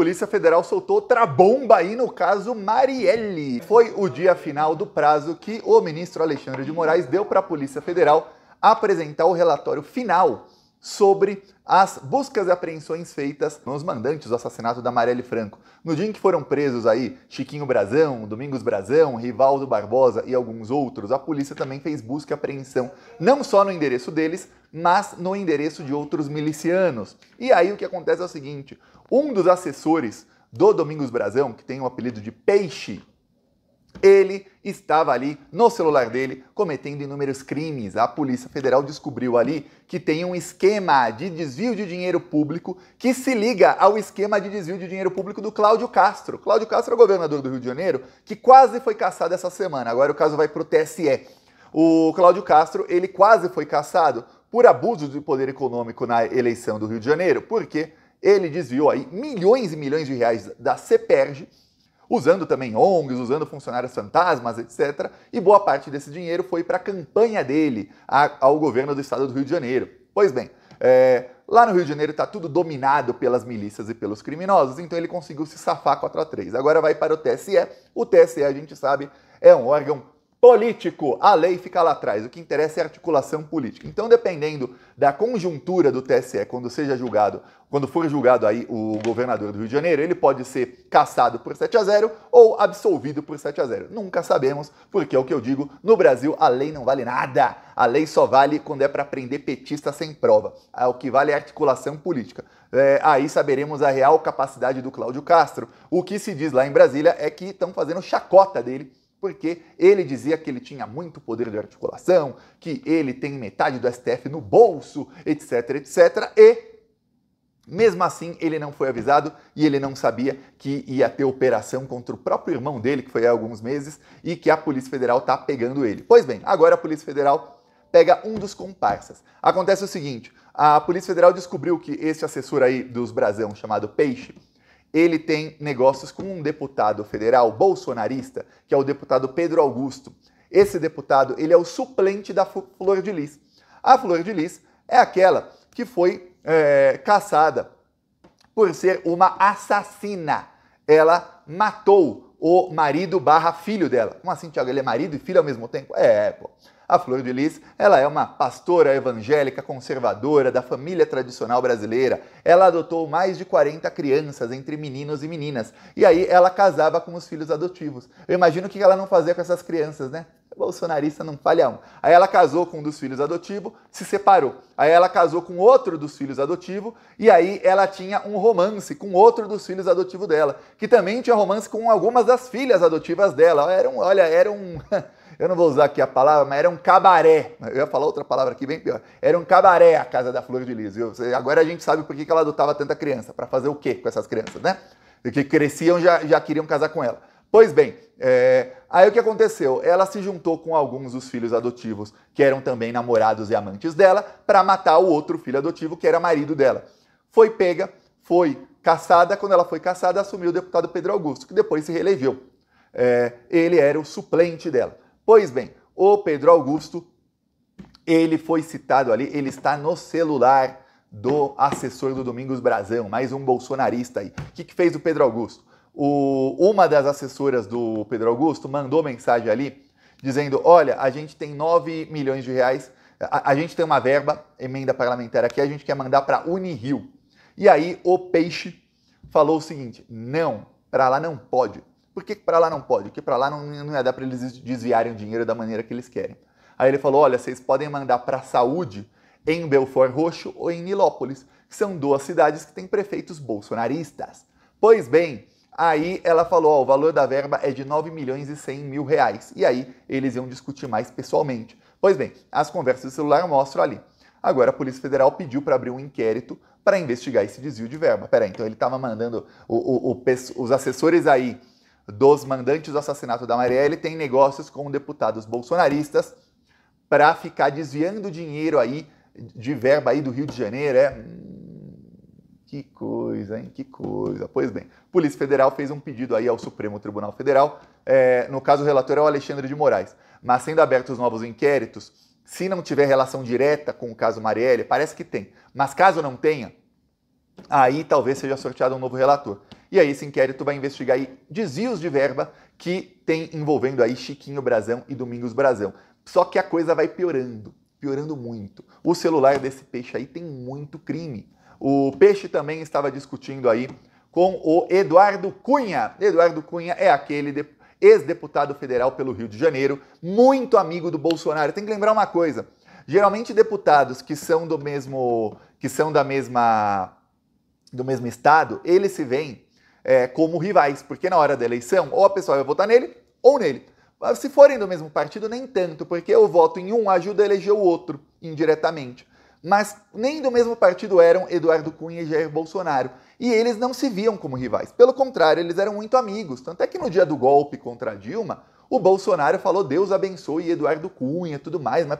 Polícia Federal soltou outra bomba aí no caso Marielle. Foi o dia final do prazo que o ministro Alexandre de Moraes deu para a Polícia Federal apresentar o relatório final sobre as buscas e apreensões feitas nos mandantes do assassinato da Marielle Franco. No dia em que foram presos aí Chiquinho Brazão, Domingos Brazão, Rivaldo Barbosa e alguns outros, a polícia também fez busca e apreensão não só no endereço deles, mas no endereço de outros milicianos. E aí o que acontece é o seguinte: um dos assessores do Domingos Brazão, que tem o apelido de Peixe, ele estava ali no celular dele cometendo inúmeros crimes. A Polícia Federal descobriu ali que tem um esquema de desvio de dinheiro público que se liga ao esquema de desvio de dinheiro público do Cláudio Castro. Cláudio Castro é o governador do Rio de Janeiro que quase foi caçado essa semana. Agora o caso vai para o TSE. O Cláudio Castro, ele quase foi caçado por abuso de poder econômico na eleição do Rio de Janeiro, porque ele desviou aí milhões e milhões de reais da CPERG usando também ONGs, usando funcionários fantasmas, etc. E boa parte desse dinheiro foi para a campanha dele ao governo do estado do Rio de Janeiro. Pois bem, é, lá no Rio de Janeiro está tudo dominado pelas milícias e pelos criminosos, então ele conseguiu se safar 4 a 3. Agora vai para o TSE. O TSE, a gente sabe, é um órgão político. A lei fica lá atrás. O que interessa é a articulação política. Então, dependendo da conjuntura do TSE, quando seja julgado, quando for julgado aí o governador do Rio de Janeiro, ele pode ser cassado por 7 a 0 ou absolvido por 7 a 0. Nunca sabemos, porque é o que eu digo, no Brasil a lei não vale nada. A lei só vale quando é para prender petista sem prova. Ah, o que vale é a articulação política. É, aí saberemos a real capacidade do Cláudio Castro. O que se diz lá em Brasília é que estão fazendo chacota dele porque ele dizia que ele tinha muito poder de articulação, que ele tem metade do STF no bolso, etc, etc. E mesmo assim, ele não foi avisado e ele não sabia que ia ter operação contra o próprio irmão dele, que foi há alguns meses, e que a Polícia Federal está pegando ele. Pois bem, agora a Polícia Federal pega um dos comparsas. Acontece o seguinte: a Polícia Federal descobriu que esse assessor aí dos Brasão, chamado Peixe, ele tem negócios com um deputado federal bolsonarista, que é o deputado Pedro Augusto. Esse deputado, ele é o suplente da Flor de Lis. A Flor de Lis é aquela que foi é, caçada por ser uma assassina. Ela matou o marido barra filho dela. Como assim, Tiago? Ele é marido e filho ao mesmo tempo? É, pô. A Flor de Lis, ela é uma pastora evangélica conservadora da família tradicional brasileira. Ela adotou mais de 40 crianças, entre meninos e meninas. E aí ela casava com os filhos adotivos. Eu imagino o que ela não fazia com essas crianças, né? bolsonarista não falha um. Aí ela casou com um dos filhos adotivos, se separou. Aí ela casou com outro dos filhos adotivos, e aí ela tinha um romance com outro dos filhos adotivos dela, que também tinha romance com algumas das filhas adotivas dela. Era um, olha, era um. eu não vou usar aqui a palavra, mas era um cabaré. Eu ia falar outra palavra aqui bem pior. Era um cabaré a casa da Flor de Lis. Agora a gente sabe por que ela adotava tanta criança. Para fazer o quê com essas crianças, né? que cresciam já, já queriam casar com ela. Pois bem, é, Aí o que aconteceu? Ela se juntou com alguns dos filhos adotivos, que eram também namorados e amantes dela, para matar o outro filho adotivo, que era marido dela. Foi pega, foi caçada. Quando ela foi caçada, assumiu o deputado Pedro Augusto, que depois se reelegeu. É, ele era o suplente dela. Pois bem, o Pedro Augusto, ele foi citado ali, ele está no celular do assessor do Domingos Brazão, mais um bolsonarista aí. O que, que fez o Pedro Augusto? o, uma das assessoras do Pedro Augusto mandou mensagem ali dizendo: olha, a gente tem 9 milhões de reais, a, a gente tem uma verba, emenda parlamentar aqui, a gente quer mandar para Unirio. E aí o Peixe falou o seguinte: não, para lá não pode. Por que para lá não pode? Porque para lá não, não ia dar para eles desviarem o dinheiro da maneira que eles querem. Aí ele falou: olha, vocês podem mandar para a saúde em Belfort Roxo ou em Nilópolis, que são duas cidades que têm prefeitos bolsonaristas. Pois bem, Aí ela falou, ó, o valor da verba é de 9 milhões e 100 mil reais. E aí eles iam discutir mais pessoalmente. Pois bem, as conversas do celular mostram ali. Agora a Polícia Federal pediu para abrir um inquérito para investigar esse desvio de verba. Peraí, então ele estava mandando o, o, o, os assessores aí dos mandantes do assassinato da Marielle têm negócios com deputados bolsonaristas para ficar desviando dinheiro aí de verba aí do Rio de Janeiro. É hum, que coisa, hein? Que coisa. Pois bem, Polícia Federal fez um pedido aí ao Supremo Tribunal Federal. É, no caso, o relator é o Alexandre de Moraes. Mas sendo abertos novos inquéritos, se não tiver relação direta com o caso Marielle, parece que tem. Mas caso não tenha, aí talvez seja sorteado um novo relator. E aí esse inquérito vai investigar aí desvios de verba que tem envolvendo aí Chiquinho Brazão e Domingos Brazão. Só que a coisa vai piorando, piorando muito. O celular desse peixe aí tem muito crime. O Peixe também estava discutindo aí com o Eduardo Cunha. Eduardo Cunha é aquele de... ex-deputado federal pelo Rio de Janeiro, muito amigo do Bolsonaro. Tem que lembrar uma coisa: geralmente deputados que são do mesmo, que são da mesma, do mesmo estado, eles se veem é, como rivais, porque na hora da eleição, ou a pessoa vai votar nele ou nele. Se forem do mesmo partido, nem tanto, porque o voto em um ajuda a eleger o outro indiretamente mas nem do mesmo partido eram Eduardo Cunha e Jair Bolsonaro. E eles não se viam como rivais. Pelo contrário, eles eram muito amigos. Tanto é que no dia do golpe contra Dilma, o Bolsonaro falou Deus abençoe Eduardo Cunha e tudo mais, mas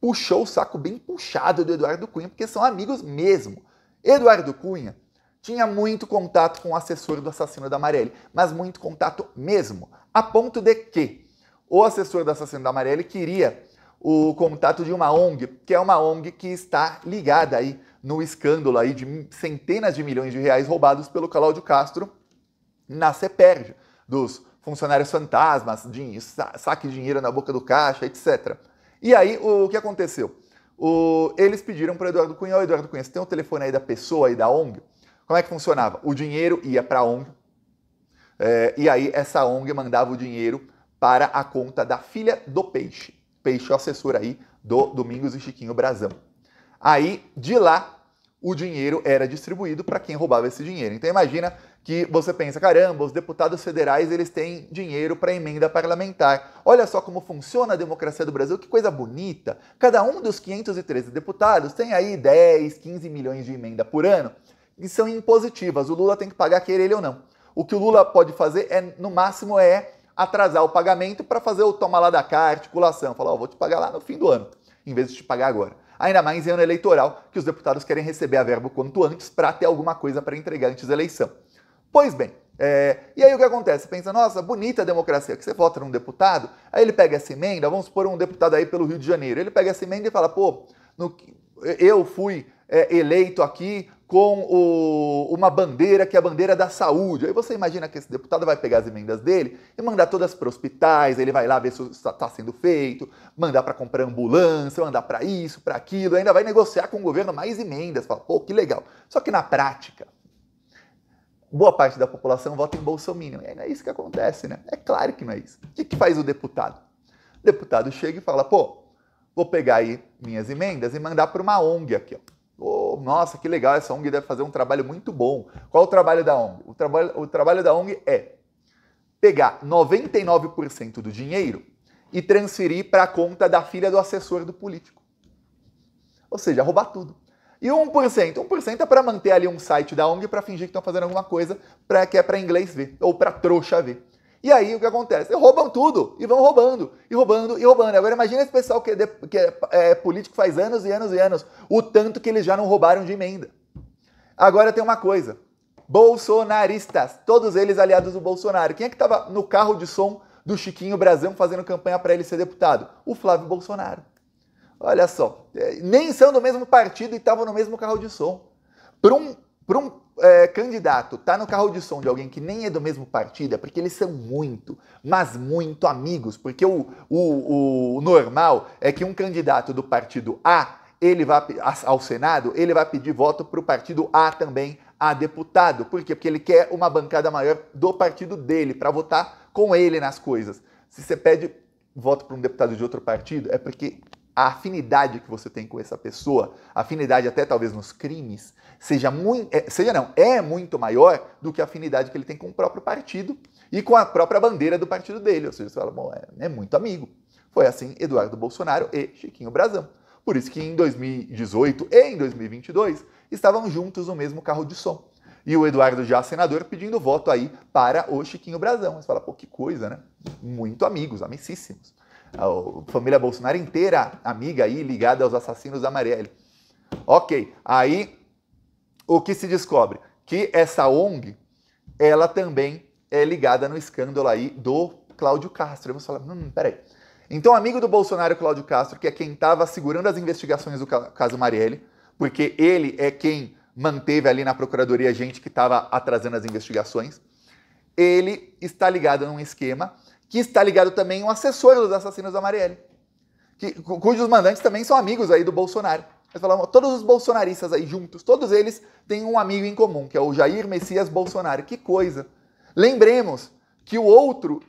puxou o saco bem puxado do Eduardo Cunha, porque são amigos mesmo. Eduardo Cunha tinha muito contato com o assessor do assassino da Marielle, mas muito contato mesmo, a ponto de que o assessor do assassino da Marielle queria o contato de uma ONG, que é uma ONG que está ligada aí no escândalo aí de centenas de milhões de reais roubados pelo Cláudio Castro na CEPERJ, dos funcionários fantasmas, de saque de dinheiro na boca do caixa, etc. E aí, o que aconteceu? O, eles pediram para o Eduardo Cunha, oh, Eduardo Cunha, você tem o um telefone aí da pessoa aí da ONG? Como é que funcionava? O dinheiro ia para a ONG, é, eh, e aí essa ONG mandava o dinheiro para a conta da filha do peixe peixe assessor aí do Domingos e Chiquinho Brazão. Aí, de lá, o dinheiro era distribuído para quem roubava esse dinheiro. Então imagina que você pensa, caramba, os deputados federais eles têm dinheiro para emenda parlamentar. Olha só como funciona a democracia do Brasil, que coisa bonita. Cada um dos 513 deputados tem aí 10, 15 milhões de emenda por ano e são impositivas. O Lula tem que pagar querer ele ou não. O que o Lula pode fazer é no máximo é atrasar o pagamento para fazer o toma lá da cá, articulação, falar, oh, vou te pagar lá no fim do ano, em vez de te pagar agora. Ainda mais em ano eleitoral, que os deputados querem receber a verba quanto antes para ter alguma coisa para entregar antes da eleição. Pois bem, é, e aí o que acontece? pensa, nossa, bonita a democracia, que você vota num deputado, aí ele pega essa emenda, vamos supor um deputado aí pelo Rio de Janeiro, ele pega essa emenda e fala, pô, no, eu fui é, eleito aqui com o, uma bandeira que é a bandeira da saúde. Aí você imagina que esse deputado vai pegar as emendas dele e mandar todas para hospitais, ele vai lá ver se está sendo feito, mandar para comprar ambulância, mandar para isso, para aquilo, ainda vai negociar com o governo mais emendas, fala, pô, que legal. Só que na prática, boa parte da população vota em Bolsonaro. E não é isso que acontece, né? É claro que não é isso. O que, que faz o deputado? O deputado chega e fala, pô, vou pegar aí minhas emendas e mandar para uma ONG aqui, ó. Oh, nossa, que legal, essa ONG deve fazer um trabalho muito bom. Qual é o trabalho da ONG? O trabalho, o trabalho da ONG é pegar 99% do dinheiro e transferir para a conta da filha do assessor do político. Ou seja, roubar tudo. E 1%? 1% é para manter ali um site da ONG para fingir que estão fazendo alguma coisa pra, que é para inglês ver, ou para trouxa ver. E aí o que acontece? Roubam tudo e vão roubando, e roubando, e roubando. Agora imagina esse pessoal que, é, de, que é, é, político faz anos e anos e anos, o tanto que eles já não roubaram de emenda. Agora tem uma coisa: bolsonaristas, todos eles aliados do Bolsonaro. Quem é que estava no carro de som do Chiquinho Brasão fazendo campanha para ele ser deputado? O Flávio Bolsonaro. Olha só, é, nem são do mesmo partido e estavam no mesmo carro de som. Para um, pra um é, candidato tá no carro de som de alguém que nem é do mesmo partido, é porque eles são muito, mas muito amigos. Porque o, o, o normal é que um candidato do partido A ele vá ao Senado, ele vai pedir voto para o partido A também a deputado. Por quê? Porque ele quer uma bancada maior do partido dele para votar com ele nas coisas. Se você pede voto para um deputado de outro partido, é porque a afinidade que você tem com essa pessoa, afinidade até talvez nos crimes, seja muito, é, seja não, é muito maior do que a afinidade que ele tem com o próprio partido e com a própria bandeira do partido dele. Ou seja, você fala, bom, é, é muito amigo. Foi assim Eduardo Bolsonaro e Chiquinho Brazão. Por isso que em 2018 e em 2022 estavam juntos no mesmo carro de som. E o Eduardo já senador pedindo voto aí para o Chiquinho Brazão. Você fala, pô, que coisa, né? Muito amigos, amicíssimos a família Bolsonaro inteira amiga aí, ligada aos assassinos da Marielle. Ok, aí o que se descobre? Que essa ONG, ela também é ligada no escândalo aí do Cláudio Castro. Vamos falar, hum, peraí. Então, amigo do Bolsonaro, Cláudio Castro, que é quem estava segurando as investigações do caso Marielle, porque ele é quem manteve ali na procuradoria gente que estava atrasando as investigações, ele está ligado num esquema que está ligado também um assessor dos assassinos da Marielle, que, cujos mandantes também são amigos aí do Bolsonaro. Eles falam, todos os bolsonaristas aí juntos, todos eles têm um amigo em comum, que é o Jair Messias Bolsonaro. Que coisa! Lembremos que o outro,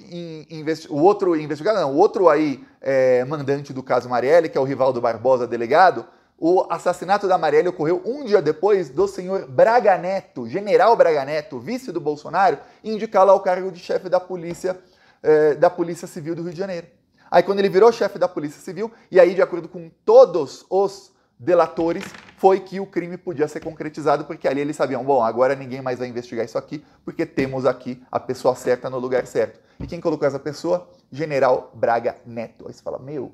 o outro investigado, não, o outro aí é, mandante do caso Marielle, que é o Rivaldo Barbosa, delegado, o assassinato da Marielle ocorreu um dia depois do senhor Braga Neto, general Braga Neto, vice do Bolsonaro, indicá-lo ao cargo de chefe da polícia eh, da Polícia Civil do Rio de Janeiro. Aí quando ele virou chefe da Polícia Civil, e aí de acordo com todos os delatores, foi que o crime podia ser concretizado, porque ali eles sabiam, bom, agora ninguém mais vai investigar isso aqui, porque temos aqui a pessoa certa no lugar certo. E quem colocou essa pessoa? General Braga Neto. Aí você fala, meu,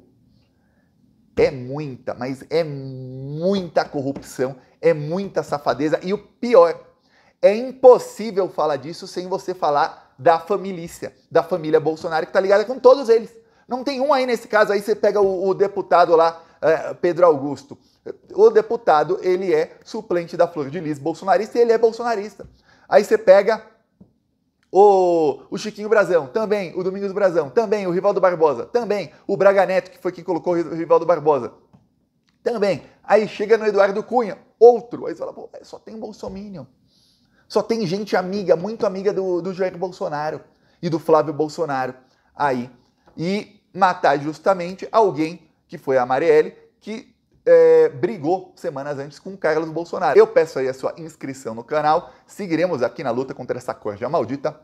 é muita, mas é muita corrupção, é muita safadeza, e o pior, é impossível falar disso sem você falar da família, da família Bolsonaro, que está ligada com todos eles. Não tem um aí nesse caso, aí você pega o, o deputado lá, é, Pedro Augusto. O deputado, ele é suplente da Flor de Lis, bolsonarista, e ele é bolsonarista. Aí você pega o, o, Chiquinho Brazão, também o Domingos Brazão, também o Rivaldo Barbosa, também o Braga Neto, que foi quem colocou o Rivaldo Barbosa, também. Aí chega no Eduardo Cunha, outro. Aí você fala, pô, só tem Bolsonaro. Só tem gente amiga, muito amiga do, do Jair Bolsonaro e do Flávio Bolsonaro aí. E matar justamente alguém que foi a Marielle, que é, brigou semanas antes com o Carlos Bolsonaro. Eu peço aí a sua inscrição no canal, seguiremos aqui na luta contra essa corja maldita.